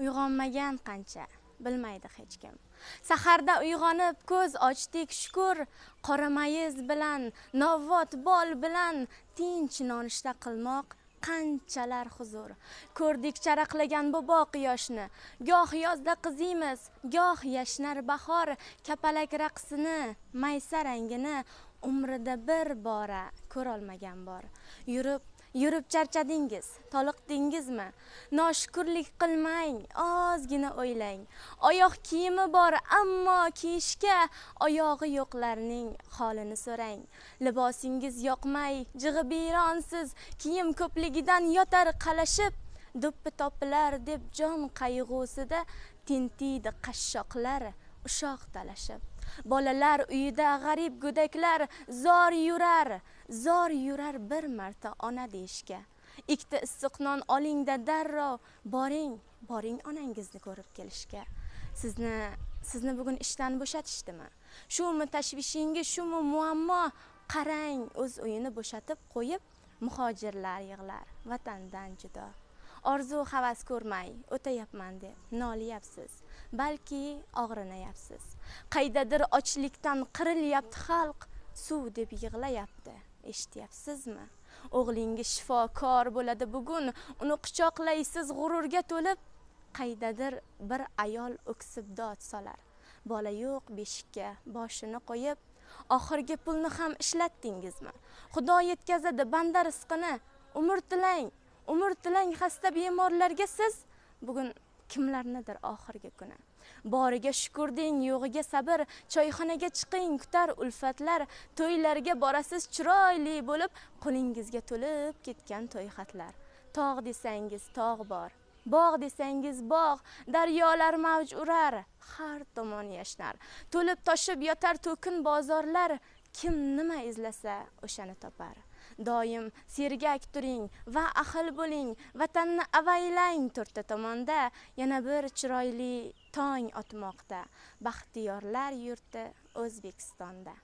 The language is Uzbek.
uyg'onmagan qancha bilmaydi hech kim saharda uyg'onib ko'z ochdik shukur qora mayiz bilan novvot bol bilan tinch nonushta qilmoq qanchalar huzur ko'rdik charaqlagan bobo quyoshni goh yozda qiziymiz goh yashnar bahor kapalak raqsini maysa rangini umrida bir bora ko'rolmagan bor yurib yurib charchadingiz toliqdingizmi noshukurlik qilmang ozgina o'ylang oyoq kiyimi bor ammo kiyishga oyog'i yo'qlarning holini so'rang libosingiz yoqmay jig'i biyronsiz kiyim ko'pligidan yotar qalashib duppi topilar deb jon qayg'usida tintiydi qashshoqlar ushoq talashib bolalar uyida g'arib go'daklar zor yurar zor yurar bir marta ona deyishga ikkita issiq non olingda darrov boring boring onangizni ko'rib kelishga sizni sizni bugun ishdan bo'shatishdimi shumi tashvishingiz shumi muammo qarang o'z uyini bo'shatib qo'yib muhojirlar yig'lar vatandan judo orzu havas ko'rmay o'tayapman deb noliyapsiz balki og'rinayapsiz qaydadir ochlikdan qirilyapti xalq suv deb yig'layapti eshityapsizmi o'g'lingiz shifokor bo'ladi bugun uni quchoqlaysiz g'ururga to'lib qaydadir bir ayol o'ksib dod solar bola yo'q beshikka boshini qo'yib oxirgi pulni ham ishlatdingizmi xudo yetkazadi banda rizqini umr tilang umr tilang xasta bemorlarga siz bugun kimlarnidir oxirgi kuni boriga shukur deng yo'g'iga sabr choyxonaga chiqing kutar ulfatlar to'ylarga borasiz chiroyli bo'lib qo'lingizga to'lib ketgan to'yxatlar tog' desangiz tog' bor bog' desangiz bog' daryolar mavj urar har tomon yashnar to'lib toshib yotar to'kin bozorlar kim nima izlasa o'shani topar doim sergak turing va ahil bo'ling vatanni avaylang to'rtta tomonda yana bir chiroyli tong otmoqda baxtiyorlar yurti o'zbekistonda